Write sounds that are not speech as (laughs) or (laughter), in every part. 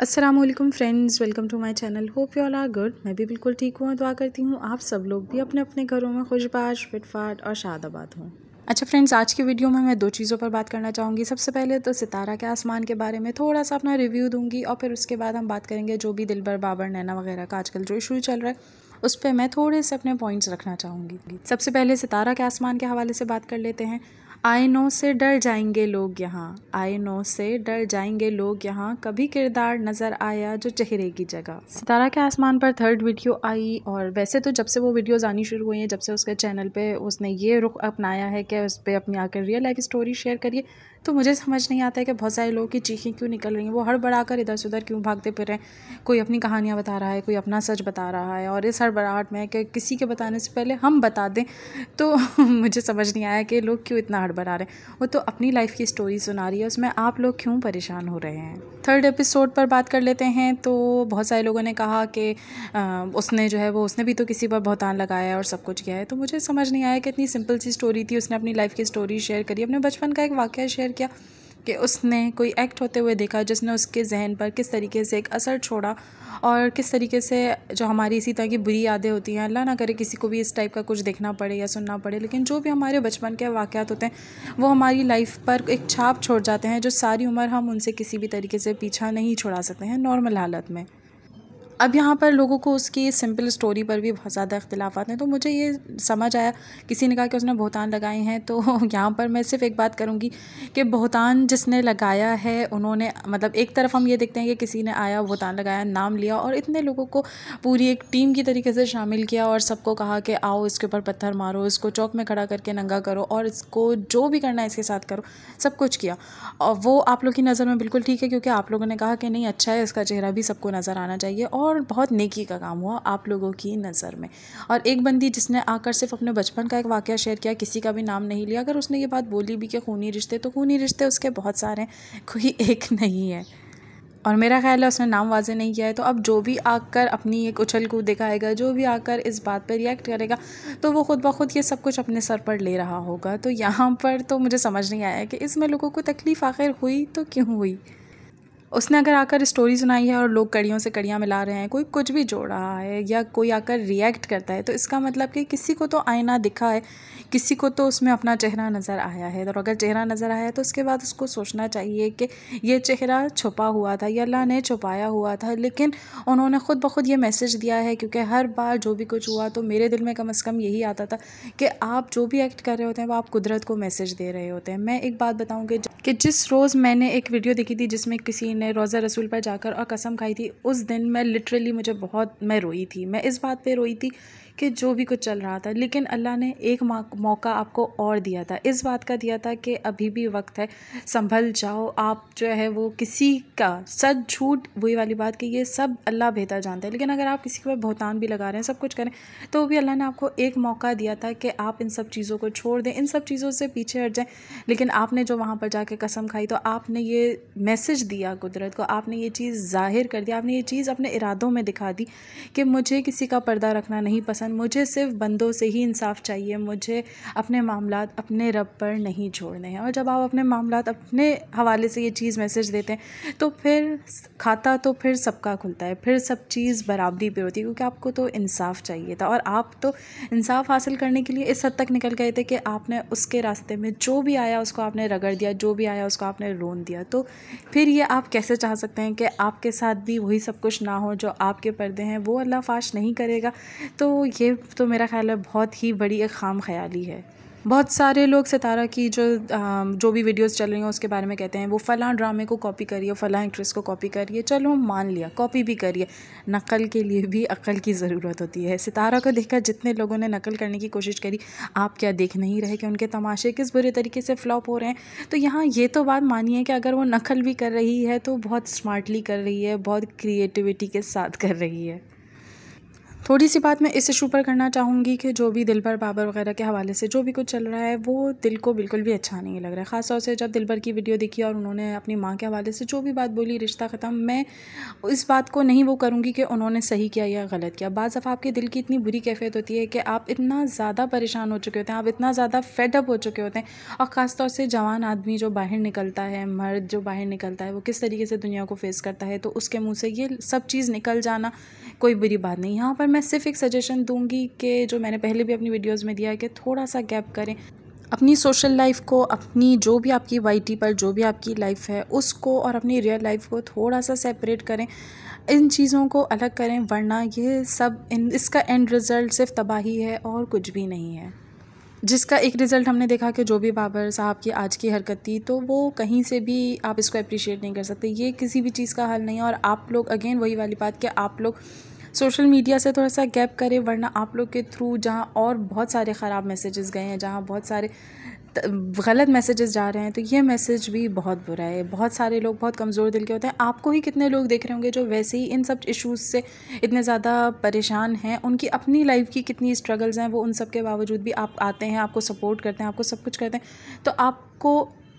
Aslam friends welcome to my channel hope you all are good मैं भी बिल्कुल ठीक हूँ दुआ करती हूँ आप सब लोग भी अपने अपने घरों में खुशबाश फिटफाट और शादाबाद हों अच्छा फ्रेंड्स आज की वीडियो में मैं दो चीज़ों पर बात करना चाहूँगी सबसे पहले तो सितारा के आसमान के बारे में थोड़ा सा अपना रिव्यू दूंगी और फिर उसके बाद हम बात करेंगे जो भी दिलबर बाबर नैना वगैरह का आजकल जो इशू चल रहा है उस पर मैं थोड़े से अपने पॉइंट्स रखना चाहूँगी सबसे पहले सितारा के आसमान के हवाले से बात कर लेते हैं आयनों से डर जाएंगे लोग यहाँ आयनों से डर जाएंगे लोग यहाँ कभी किरदार नज़र आया जो चेहरे की जगह सितारा के आसमान पर थर्ड वीडियो आई और वैसे तो जब से वो वीडियोज़ आनी शुरू हुई हैं जब से उसके चैनल पर उसने ये रुख अपनाया है कि उस पर अपनी आकर रियल लाइफ स्टोरी शेयर करिए तो मुझे समझ नहीं आता है कि बहुत सारे लोग की चीखें क्यों निकल रही हैं वो हड़बड़ाकर इधर से उधर क्यों भागते फिर रहे हैं कोई अपनी कहानियाँ बता रहा है कोई अपना सच बता रहा है और इस हड़बड़ाहट में कि किसी के बताने से पहले हम बता दें तो (laughs) मुझे समझ नहीं आया कि लोग क्यों इतना हड़बड़ा रहे हैं वो तो अपनी लाइफ की स्टोरी सुना रही है उसमें आप लोग क्यों परेशान हो रहे हैं थर्ड एपिसोड पर बात कर लेते हैं तो बहुत सारे लोगों ने कहा कि उसने जो है वो उसने भी तो किसी पर बहुतान लगाया और सब कुछ किया है तो मुझे समझ नहीं आया कि इतनी सिंपल सी स्टोरी थी उसने अपनी लाइफ की स्टोरी शेयर करी अपने बचपन का एक वाक्य शेयर शेयर किया कि उसने कोई एक्ट होते हुए देखा जिसने उसके जहन पर किस तरीके से एक असर छोड़ा और किस तरीके से जो हमारी इसी तरह की बुरी यादें होती हैं अल्लाह ना करे किसी को भी इस टाइप का कुछ देखना पड़े या सुनना पड़े लेकिन जो भी हमारे बचपन के वाक़ात होते हैं वो हमारी लाइफ पर एक छाप छोड़ जाते हैं जो सारी उम्र हम उनसे किसी भी तरीके से पीछा नहीं छुड़ा सकते हैं नॉर्मल हालत में अब यहाँ पर लोगों को उसकी सिंपल स्टोरी पर भी बहुत ज़्यादा अख्तिलाफ़ हैं तो मुझे ये समझ आया किसी ने कहा कि उसने बहुतान लगाए हैं तो (laughs) यहाँ पर मैं सिर्फ एक बात करूँगी कि बहुतान जिसने लगाया है उन्होंने मतलब एक तरफ हम ये देखते हैं कि किसी ने आया बहुतान लगाया नाम लिया और इतने लोगों को पूरी एक टीम की तरीके से शामिल किया और सबको कहा कि आओ इसके ऊपर पत्थर मारो इसको चौक में खड़ा करके नंगा करो और इसको जो भी करना है इसके साथ करो सब कुछ किया और वो आप लोग की नज़र में बिल्कुल ठीक है क्योंकि आप लोगों ने कहा कि नहीं अच्छा है इसका चेहरा भी सबको नज़र आना चाहिए और और बहुत नेकी का काम हुआ आप लोगों की नज़र में और एक बंदी जिसने आकर सिर्फ अपने बचपन का एक वाक्य शेयर किया किसी का भी नाम नहीं लिया अगर उसने ये बात बोली भी कि खूनी रिश्ते तो खूनी रिश्ते उसके बहुत सारे हैं कोई एक नहीं है और मेरा ख्याल है उसने नाम वाजे नहीं किया है तो अब जो भी आकर अपनी एक उछल कूद दिखाएगा जो भी आकर इस बात पर रिएक्ट करेगा तो वो खुद ब खुद ये सब कुछ अपने सर पर ले रहा होगा तो यहाँ पर तो मुझे समझ नहीं आया कि इसमें लोगों को तकलीफ़ आखिर हुई तो क्यों हुई उसने अगर आकर स्टोरी सुनाई है और लोग कड़ियों से कड़ियाँ मिला रहे हैं कोई कुछ भी जोड़ रहा है या कोई आकर रिएक्ट करता है तो इसका मतलब कि किसी को तो आईना दिखा है किसी को तो उसमें अपना चेहरा नज़र आया है और अगर चेहरा नज़र आया है तो उसके बाद उसको सोचना चाहिए कि ये चेहरा छुपा हुआ था या अल्लाह ने छुपाया हुआ था लेकिन उन्होंने ख़ुद ब खुद ये मैसेज दिया है क्योंकि हर बार जो भी कुछ हुआ तो मेरे दिल में कम अज़ कम यही आता था कि आप जो भी एक्ट कर रहे होते हैं वो आप कुदरत को मैसेज दे रहे होते हैं मैं एक बात बताऊँगी कि जिस रोज़ मैंने एक वीडियो देखी थी जिसमें किसी ने रोज़ा रसूल पर जाकर और कसम खाई थी उस दिन मैं लिटरली मुझे बहुत मैं रोई थी मैं इस बात पे रोई थी कि जो भी कुछ चल रहा था लेकिन अल्लाह ने एक मौका आपको और दिया था इस बात का दिया था कि अभी भी वक्त है संभल जाओ आप जो है वो किसी का सच झूठ वही वाली बात कि ये सब अल्लाह बेहतर जानते हैं लेकिन अगर आप किसी के ऊपर बहुतान भी लगा रहे हैं सब कुछ करें तो भी अल्लाह ने आपको एक मौका दिया था कि आप इन सब चीज़ों को छोड़ दें इन सब चीज़ों से पीछे हट जाएँ लेकिन आपने जो वहाँ पर जाके कसम खाई तो आपने ये मैसेज दिया कुदरत को आपने ये चीज़ ज़ाहिर कर दिया आपने ये चीज़ अपने इरादों में दिखा दी कि मुझे किसी का पर्दा रखना नहीं पसंद इंसान मुझे सिर्फ बंदों से ही इंसाफ चाहिए मुझे अपने मामला अपने रब पर नहीं छोड़ने हैं और जब आप अपने मामला अपने हवाले से ये चीज़ मैसेज देते हैं तो फिर खाता तो फिर सबका खुलता है फिर सब चीज़ बराबरी पर होती है क्योंकि आपको तो इंसाफ चाहिए था और आप तो इंसाफ हासिल करने के लिए इस हद तक निकल गए थे कि आपने उसके रास्ते में जो भी आया उसको आपने रगड़ दिया जो भी आया उसको आपने रोन दिया तो फिर ये आप कैसे चाह सकते हैं कि आपके साथ भी वही सब कुछ ना हो जो आपके पर्दे हैं वो अल्लाह फाश नहीं करेगा तो ये तो मेरा ख्याल है बहुत ही बड़ी एक खाम ख्याली है बहुत सारे लोग सितारा की जो जो भी वीडियोस चल रही हैं उसके बारे में कहते हैं वो फ़लाँ ड्रामे को कॉपी करिए फ़लाँ एक्ट्रेस को कॉपी करिए चलो मान लिया कॉपी भी करिए नकल के लिए भी अकल की ज़रूरत होती है सितारा को देखकर जितने लोगों ने नकल करने की कोशिश करी आप क्या देख नहीं रहे कि उनके तमाशे किस बुरे तरीके से फ्लॉप हो रहे हैं तो यहाँ ये तो बात मानिए कि अगर वो नकल भी कर रही है तो बहुत स्मार्टली कर रही है बहुत क्रिएटिविटी के साथ कर रही है थोड़ी सी बात मैं इस इशू पर करना चाहूँगी कि जो भी दिल बाबर वगैरह के हवाले से जो भी कुछ चल रहा है वो दिल को बिल्कुल भी अच्छा नहीं लग रहा है ख़ासतौर से जब दिलबर की वीडियो देखी और उन्होंने अपनी माँ के हवाले से जो भी बात बोली रिश्ता ख़त्म मैं इस बात को नहीं वो करूँगी कि उन्होंने सही किया या गलत किया बाज़ दफ़ा आपके दिल की इतनी बुरी कैफियत होती है कि आप इतना ज़्यादा परेशान हो चुके होते हैं आप इतना ज़्यादा फेडअप हो चुके होते हैं और ख़ासतौर से जवान आदमी जो बाहर निकलता है मर्द जो बाहर निकलता है वो किस तरीके से दुनिया को फेस करता है तो उसके मुँह से ये सब चीज़ निकल जाना कोई बुरी बात नहीं यहाँ पर मैं सिर्फ एक सजेशन दूंगी कि जो मैंने पहले भी अपनी वीडियोस में दिया है कि थोड़ा सा गैप करें अपनी सोशल लाइफ को अपनी जो भी आपकी वाई पर जो भी आपकी लाइफ है उसको और अपनी रियल लाइफ को थोड़ा सा सेपरेट करें इन चीज़ों को अलग करें वरना ये सब इन इसका एंड रिज़ल्ट सिर्फ तबाही है और कुछ भी नहीं है जिसका एक रिज़ल्ट हमने देखा कि जो भी बाबर साहब की आज की हरकत थी तो वो कहीं से भी आप इसको अप्रिशिएट नहीं कर सकते ये किसी भी चीज़ का हल नहीं है और आप लोग अगेन वही वाली बात कि आप लोग सोशल मीडिया से थोड़ा सा गैप करें वरना आप लोग के थ्रू जहाँ और बहुत सारे ख़राब मैसेजेस गए हैं जहाँ बहुत सारे गलत मैसेजेस जा रहे हैं तो ये मैसेज भी बहुत बुरा है बहुत सारे लोग बहुत कमज़ोर दिल के होते हैं आपको ही कितने लोग देख रहे होंगे जो वैसे ही इन सब इश्यूज़ से इतने ज़्यादा परेशान हैं उनकी अपनी लाइफ की कितनी स्ट्रगल्स हैं वो उन सब के बावजूद भी आप आते हैं आपको सपोर्ट करते हैं आपको सब कुछ करते हैं तो आपको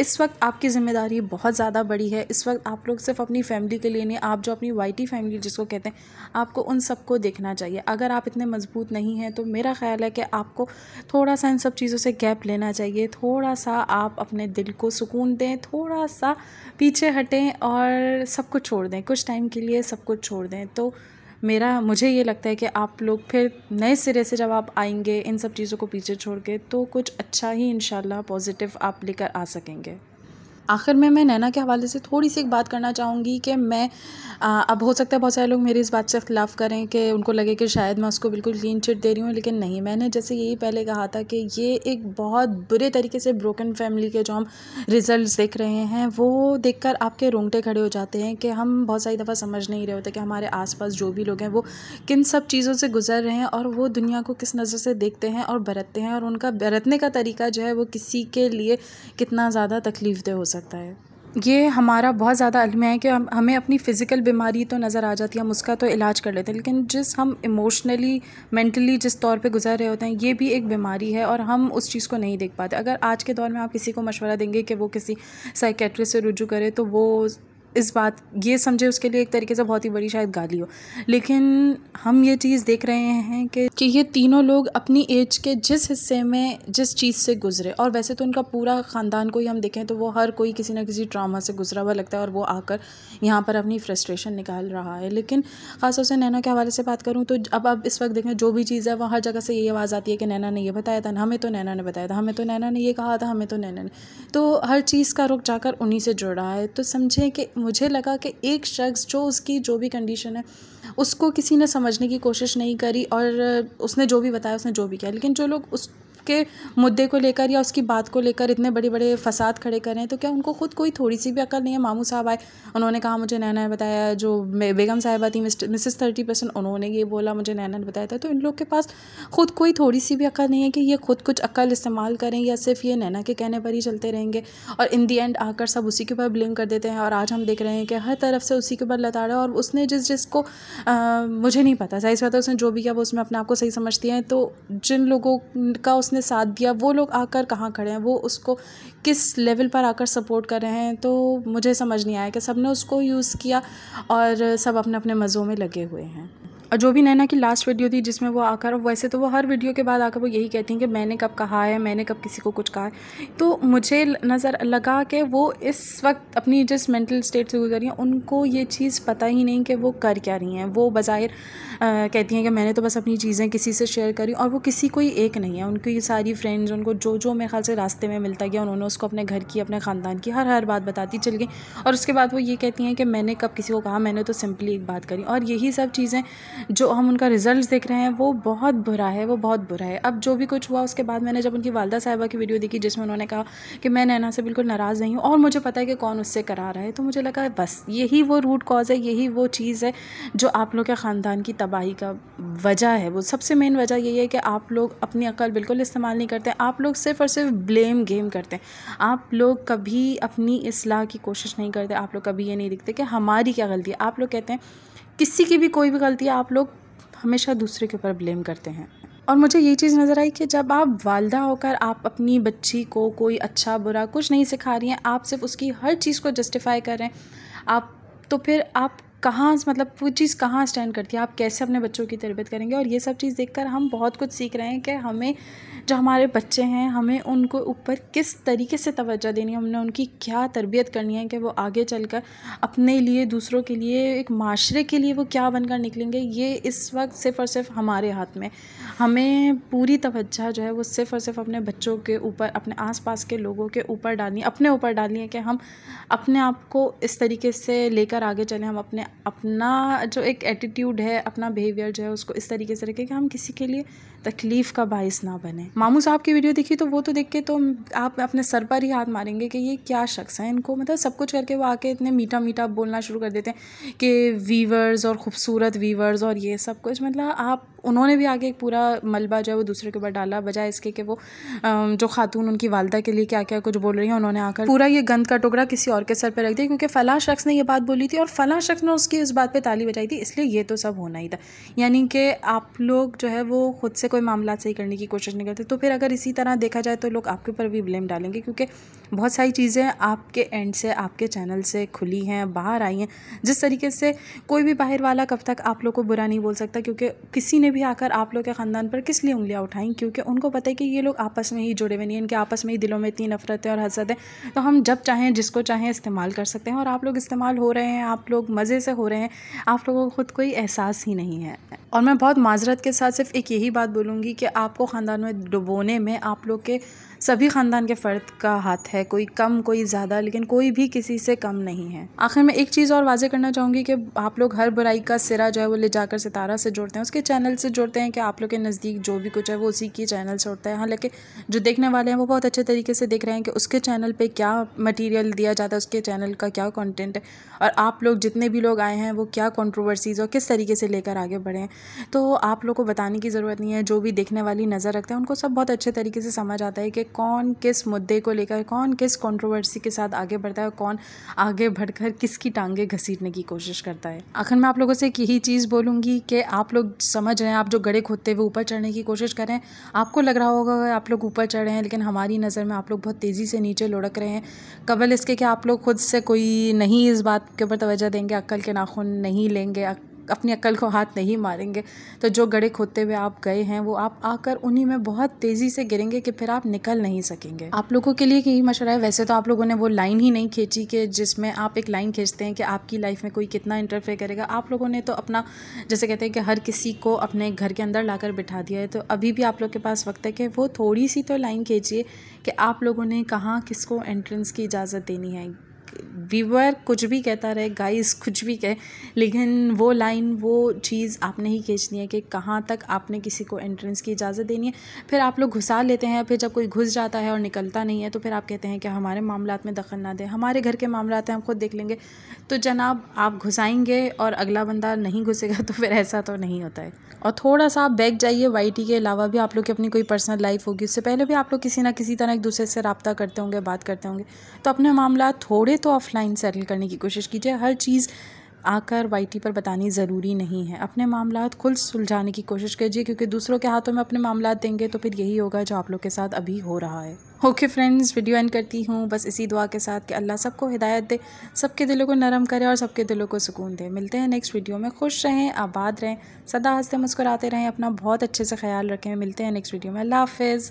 इस वक्त आपकी ज़िम्मेदारी बहुत ज़्यादा बड़ी है इस वक्त आप लोग सिर्फ अपनी फैमिली के लिए नहीं आप जो अपनी वाइटी फैमिली जिसको कहते हैं आपको उन सबको देखना चाहिए अगर आप इतने मजबूत नहीं हैं तो मेरा ख्याल है कि आपको थोड़ा सा इन सब चीज़ों से गैप लेना चाहिए थोड़ा सा आप अपने दिल को सुकून दें थोड़ा सा पीछे हटें और सब कुछ छोड़ दें कुछ टाइम के लिए सब कुछ छोड़ दें तो मेरा मुझे ये लगता है कि आप लोग फिर नए सिरे से जब आप आएंगे इन सब चीज़ों को पीछे छोड़ के तो कुछ अच्छा ही इन पॉजिटिव आप लेकर आ सकेंगे आखिर में मैं नैना के हवाले से थोड़ी सी एक बात करना चाहूँगी कि मैं आ, अब हो सकता है बहुत सारे लोग मेरी इस बात से अख्तिलाफ़ करें कि उनको लगे कि शायद मैं उसको बिल्कुल क्लीन चिट दे रही हूँ लेकिन नहीं मैंने जैसे यही पहले कहा था कि ये एक बहुत बुरे तरीके से ब्रोकन फैमिली के जो हम रिज़ल्ट देख रहे हैं वो देख कर आपके रोंगटे खड़े हो जाते हैं कि हम बहुत सारी दफ़ा समझ नहीं रहे होते कि हमारे आस जो भी लोग हैं वो किन सब चीज़ों से गुजर रहे हैं और वो दुनिया को किस नज़र से देखते हैं और बरतते हैं और उनका बरतने का तरीका जो है वो किसी के लिए कितना ज़्यादा तकलीफ़ दे हो सकता है ये हमारा बहुत ज़्यादा अलमिया है कि हम हमें अपनी फ़िज़िकल बीमारी तो नज़र आ जाती है हम उसका तो इलाज कर लेते हैं लेकिन जिस हम इमोशनली मेंटली जिस तौर पे गुजर रहे होते हैं ये भी एक बीमारी है और हम उस चीज़ को नहीं देख पाते अगर आज के दौर में आप किसी को मशवरा देंगे कि वो किसी साइकेट्रिस्ट से रुजू करे तो वो इस बात ये समझे उसके लिए एक तरीके से बहुत ही बड़ी शायद गाली हो लेकिन हम ये चीज़ देख रहे हैं कि कि ये तीनों लोग अपनी एज के जिस हिस्से में जिस चीज़ से गुजरे और वैसे तो उनका पूरा ख़ानदान को ही हम देखें तो वो हर कोई किसी ना किसी ट्रामा से गुजरा हुआ लगता है और वो आकर यहाँ पर अपनी फ्रस्ट्रेशन निकाल रहा है लेकिन ख़ासतौर से नैना के हवाले से बात करूँ तो अब अब इस वक्त देखें जो भी चीज़ है वह हर जगह से यही आवाज़ आती है कि नैना ने यह बताया था हमें तो नैना ने बताया था हमें तो नैना ने ये कहा था हमें तो नैना ने तो हर चीज़ का रुख जाकर उन्हीं से जुड़ रहा है तो समझें कि मुझे लगा कि एक शख्स जो उसकी जो भी कंडीशन है उसको किसी ने समझने की कोशिश नहीं करी और उसने जो भी बताया उसने जो भी किया लेकिन जो लोग उस के मुद्दे को लेकर या उसकी बात को लेकर इतने बड़े बड़े फसाद खड़े करें तो क्या उनको खुद कोई थोड़ी सी भी अकल नहीं है मामू साहब आए उन्होंने कहा मुझे नैना ने बताया जो बेगम साहिबा थी मिसेस थर्टी परसेंट उन्होंने ये बोला मुझे नैना ने बताया था तो इन लोग के पास खुद कोई थोड़ी सी भी अकल नहीं है कि ये खुद कुछ अकल इस्तेमाल करें या सिर्फ ये नैना के कहने पर ही चलते रहेंगे और इन दी एंड आकर सब उसी के ऊपर ब्लेम कर देते हैं और आज हम देख रहे हैं कि हर तरफ से उसी के ऊपर लताड़ा और उसने जिस जिसको मुझे नहीं पता सही बात पता उसने जो भी किया वो उसमें अपने आप को सही समझती हैं तो जिन लोगों का उस उसने साथ दिया वो लोग आकर कहाँ खड़े हैं वो उसको किस लेवल पर आकर सपोर्ट कर रहे हैं तो मुझे समझ नहीं आया कि सब ने उसको यूज़ किया और सब अपने अपने मज़ों में लगे हुए हैं और जो भी नैना की लास्ट वीडियो थी जिसमें वो आकर वैसे तो वो हर वीडियो के बाद आकर वो यही कहती हैं कि मैंने कब कहा है मैंने कब किसी को कुछ कहा है तो मुझे नज़र लगा कि वो इस वक्त अपनी जिस मेंटल स्टेट से गुजर रही हैं उनको ये चीज़ पता ही नहीं कि वो कर क्या रही हैं वो बज़ाहिर कहती हैं कि मैंने तो बस अपनी चीज़ें किसी से शेयर करी और वो किसी को ही एक नहीं है उनकी सारी फ्रेंड्स उनको जो जो मेरे ख्याल से रास्ते में मिलता गया उन्होंने उसको अपने घर की अपने ख़ानदान की हर हर बात बताती चल गई और उसके बाद वो ये कहती हैं कि मैंने कब किसी को कहा मैंने तो सिंपली एक बात करी और यही सब चीज़ें जो हम उनका रिज़ल्ट देख रहे हैं वो बहुत बुरा है वो बहुत बुरा है अब जो भी कुछ हुआ उसके बाद मैंने जब उनकी वालदा साहिबा की वीडियो देखी जिसमें उन्होंने कहा कि मैं नैना से बिल्कुल नाराज़ नहीं हूँ और मुझे पता है कि कौन उससे करा रहा है तो मुझे लगा बस यही वो रूट कॉज है यही वो चीज़ है जो आप लोग के ख़ानदान की तबाही का वजह है वो सबसे मेन वजह यही है कि आप लोग अपनी अकल बिल्कुल इस्तेमाल नहीं करते आप लोग सिर्फ और सिर्फ ब्लेम गेम करते हैं आप लोग कभी अपनी असलाह की कोशिश नहीं करते आप लोग कभी ये नहीं दिखते कि हमारी क्या गलती है आप लोग कहते हैं किसी की भी कोई भी गलती है आप लोग हमेशा दूसरे के ऊपर ब्लेम करते हैं और मुझे ये चीज़ नज़र आई कि जब आप वालदा होकर आप अपनी बच्ची को कोई अच्छा बुरा कुछ नहीं सिखा रही हैं आप सिर्फ उसकी हर चीज़ को जस्टिफाई कर रहे हैं आप तो फिर आप कहाँ मतलब वो चीज़ कहाँ स्टैंड करती है आप कैसे अपने बच्चों की तरबियत करेंगे और ये सब चीज़ देखकर हम बहुत कुछ सीख रहे हैं कि हमें जो हमारे बच्चे हैं हमें उनको ऊपर किस तरीके से तवज्जो देनी है हमने उनकी क्या तरबियत करनी है कि वो आगे चल कर अपने लिए दूसरों के लिए एक माशरे के लिए वो क्या बनकर निकलेंगे ये इस वक्त सिर्फ और सिर्फ हमारे हाथ में हमें पूरी तवज्जा जो है वो सिर्फ और सिर्फ अपने बच्चों के ऊपर अपने आसपास के लोगों के ऊपर डालनी अपने ऊपर डालनी है कि हम अपने आप को इस तरीके से लेकर आगे चलें हम अपने अपना जो एक एटीट्यूड है अपना बिहेवियर जो है उसको इस तरीके से रखें कि हम किसी के लिए तकलीफ़ का बायस ना बने मामू साहब की वीडियो देखी तो वो तो देख के तो आप अपने सर पर ही हाथ मारेंगे कि ये क्या शख्स है इनको मतलब सब कुछ करके वो आके इतने मीठा मीठा बोलना शुरू कर देते हैं कि वीवर्स और ख़ूबसूरत वीवर्स और ये सब कुछ मतलब आप उन्होंने भी आगे एक पूरा मलबा जो है वो दूसरे के ऊपर डाला बजाय इसके कि वो जो खातून उनकी वालदा के लिए क्या क्या कुछ बोल रही हैं उन्होंने आकर पूरा ये गंद का टुकड़ा किसी और के सर पर रख दिया क्योंकि फ़लाँ शख्स ने यह बात बोली थी और फ़लाँ शख्स ने उसकी इस बात पर ताली बजाई थी इसलिए ये तो सब होना ही था यानी कि आप लोग जो है वो खुद से कोई मामला सही करने की कोशिश नहीं करते तो फिर अगर इसी तरह देखा जाए तो लोग आपके ऊपर भी ब्लेम डालेंगे क्योंकि बहुत सारी चीज़ें आपके एंड से आपके चैनल से खुली हैं बाहर आई हैं जिस तरीके से कोई भी बाहर वाला कब तक आप लोग को बुरा नहीं बोल सकता क्योंकि किसी ने भी आकर आप लोग के ख़ानदान पर किस लिए उंगलियाँ उठाएं क्योंकि उनको पता है कि ये लोग आपस में ही जुड़े हुए नहीं इनके आपस में ही दिलों में इतनी नफरत है और हसरत है तो हम जब चाहें जिसको चाहें इस्तेमाल कर सकते हैं और आप लोग इस्तेमाल हो रहे हैं आप लोग मज़े से हो रहे हैं आप लोगों को खुद कोई एहसास ही नहीं है और मैं बहुत माजरत के साथ सिर्फ एक यही बात बोलूँगी कि आपको ख़ानदान में डुबोने में आप लोग के सभी ख़ानदान के फ़र्द का हाथ है कोई कम कोई ज़्यादा लेकिन कोई भी किसी से कम नहीं है आखिर में एक चीज़ और वाजे करना चाहूँगी कि आप लोग हर बुराई का सिरा जो है वो ले जाकर सितारा से जोड़ते हैं उसके चैनल से जोड़ते हैं कि आप लोग के नज़दीक जो भी कुछ है वो उसी के चैनल से उठता है हालांकि जो देखने वाले हैं वो बहुत अच्छे तरीके से देख रहे हैं कि उसके चैनल पर क्या मटीरियल दिया जाता है उसके चैनल का क्या कॉन्टेंट है और आप लोग जितने भी लोग आए हैं वो क्या कॉन्ट्रोवर्सीज़ और किस तरीके से लेकर आगे बढ़े तो आप लोग को बताने की ज़रूरत नहीं है जो भी देखने वाली नज़र रखते हैं उनको सब बहुत अच्छे तरीके से समझ आता है कि कौन किस मुद्दे को लेकर कौन किस कंट्रोवर्सी के साथ आगे बढ़ता है कौन आगे बढ़कर किसकी टांगे घसीटने की कोशिश करता है आखिर मैं आप लोगों से एक यही चीज़ बोलूँगी कि आप लोग समझ रहे हैं आप जो गड़े खोदते हुए ऊपर चढ़ने की कोशिश करें आपको लग रहा होगा आप लोग ऊपर चढ़े हैं लेकिन हमारी नज़र में आप लोग बहुत तेज़ी से नीचे लुढ़क रहे हैं कबल इसके कि आप लोग खुद से कोई नहीं इस बात के ऊपर तोज्जा देंगे अक्ल के नाखून नहीं लेंगे अपनी अकल को हाथ नहीं मारेंगे तो जो गड़े खोदते हुए आप गए हैं वो आप आकर उन्हीं में बहुत तेज़ी से गिरेंगे कि फिर आप निकल नहीं सकेंगे आप लोगों के लिए यही मशा है वैसे तो आप लोगों ने वो लाइन ही नहीं खींची कि जिसमें आप एक लाइन खींचते हैं कि आपकी लाइफ में कोई कितना इंटरफेयर करेगा आप लोगों ने तो अपना जैसे कहते हैं कि हर किसी को अपने घर के अंदर लाकर बिठा दिया है तो अभी भी आप लोग के पास वक्त है कि वो थोड़ी सी तो लाइन खींचिए कि आप लोगों ने कहाँ किसको एंट्रेंस की इजाज़त देनी है व्यूअर कुछ भी कहता रहे गाइस कुछ भी कहे लेकिन वो लाइन वो चीज़ आपने ही खींचनी है कि कहाँ तक आपने किसी को एंट्रेंस की इजाज़त देनी है फिर आप लोग घुसा लेते हैं फिर जब कोई घुस जाता है और निकलता नहीं है तो फिर आप कहते हैं कि हमारे मामला में दखल ना दें हमारे घर के मामला हैं हम खुद देख लेंगे तो जनाब आप घुसाएंगे और अगला बंदा नहीं घुसेगा तो फिर ऐसा तो नहीं होता है और थोड़ा सा आप बैग जाइए वाई के अलावा भी आप लोग की अपनी कोई पर्सनल लाइफ होगी उससे पहले भी आप लोग किसी ना किसी तरह एक दूसरे से रबता करते होंगे बात करते होंगे तो अपने मामला थोड़े तो ऑफलाइन सेटल करने की कोशिश कीजिए हर चीज़ आकर वाईटी पर बतानी ज़रूरी नहीं है अपने मामला खुद सुलझाने की कोशिश कीजिए क्योंकि दूसरों के हाथों में अपने मामला देंगे तो फिर यही होगा जो आप लोग के साथ अभी हो रहा है ओके फ्रेंड्स वीडियो एंड करती हूँ बस इसी दुआ के साथ कि अल्लाह सबको हिदायत दे सबके दिलों को नरम करे और सबके दिलों को सुकून दे मिलते हैं नेक्स्ट वीडियो में खुश रहें आबाद रहें सदा हंसते मुस्कुराते रहें अपना बहुत अच्छे से ख्याल रखें मिलते हैं नेक्स्ट वीडियो में अल्लाह हाफिज़